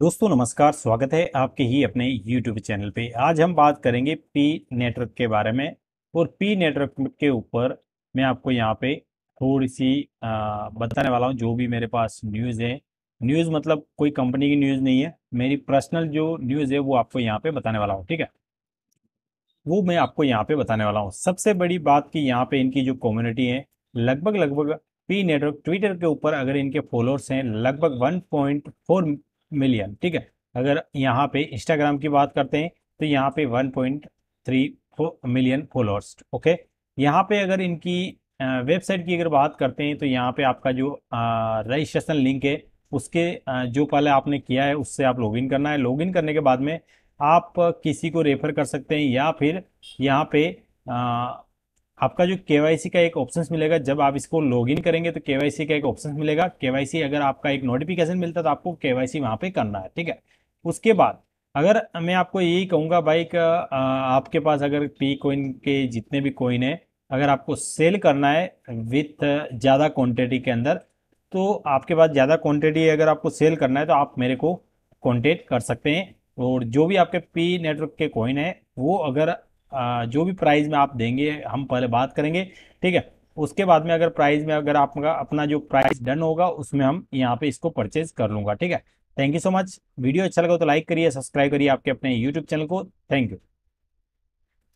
दोस्तों नमस्कार स्वागत है आपके ही अपने YouTube चैनल पे आज हम बात करेंगे पी नेटवर्क के बारे में और पी नेटवर्क के ऊपर मैं आपको यहाँ पे थोड़ी सी बताने वाला हूँ जो भी मेरे पास न्यूज़ है न्यूज़ मतलब कोई कंपनी की न्यूज़ नहीं है मेरी पर्सनल जो न्यूज़ है वो आपको यहाँ पे बताने वाला हूँ ठीक है वो मैं आपको यहाँ पे बताने वाला हूँ सबसे बड़ी बात कि यहाँ पे इनकी जो कम्युनिटी है लगभग लगभग पी नेटवर्क ट्विटर के ऊपर अगर इनके फॉलोअर्स हैं लगभग 1.4 मिलियन ठीक है अगर यहाँ पे इंस्टाग्राम की बात करते हैं तो यहाँ पे 1.3 मिलियन फॉलोअर्स ओके यहाँ पे अगर इनकी वेबसाइट की अगर बात करते हैं तो यहाँ पे आपका जो रजिस्ट्रेशन लिंक है उसके जो पहले आपने किया है उससे आप लॉगिन करना है लॉगिन करने के बाद में आप किसी को रेफर कर सकते हैं या फिर यहाँ पे आपका जो के का एक ऑप्शन मिलेगा जब आप इसको लॉग इन करेंगे तो के का एक ऑप्शन मिलेगा के अगर आपका एक नोटिफिकेशन मिलता है तो आपको के वाई वहाँ पर करना है ठीक है उसके बाद अगर मैं आपको यही कहूँगा भाई का आपके पास अगर पी कोइन के जितने भी कोइन है अगर आपको सेल करना है विथ ज़्यादा क्वांटिटी के अंदर तो आपके पास ज़्यादा क्वांटिटी अगर आपको सेल करना है तो आप मेरे को कॉन्टेक्ट कर सकते हैं और जो भी आपके पी नेटवर्क के कोइन है वो अगर जो भी प्राइस में आप देंगे हम पहले बात करेंगे ठीक है उसके बाद में अगर प्राइस में अगर आपका अपना जो प्राइस डन होगा उसमें हम यहाँ पे इसको परचेज कर लूंगा ठीक है thank you so much video अच्छा लगा तो लाइक करिए सब्सक्राइब करिए आपके अपने यूट्यूब चैनल को थैंक यू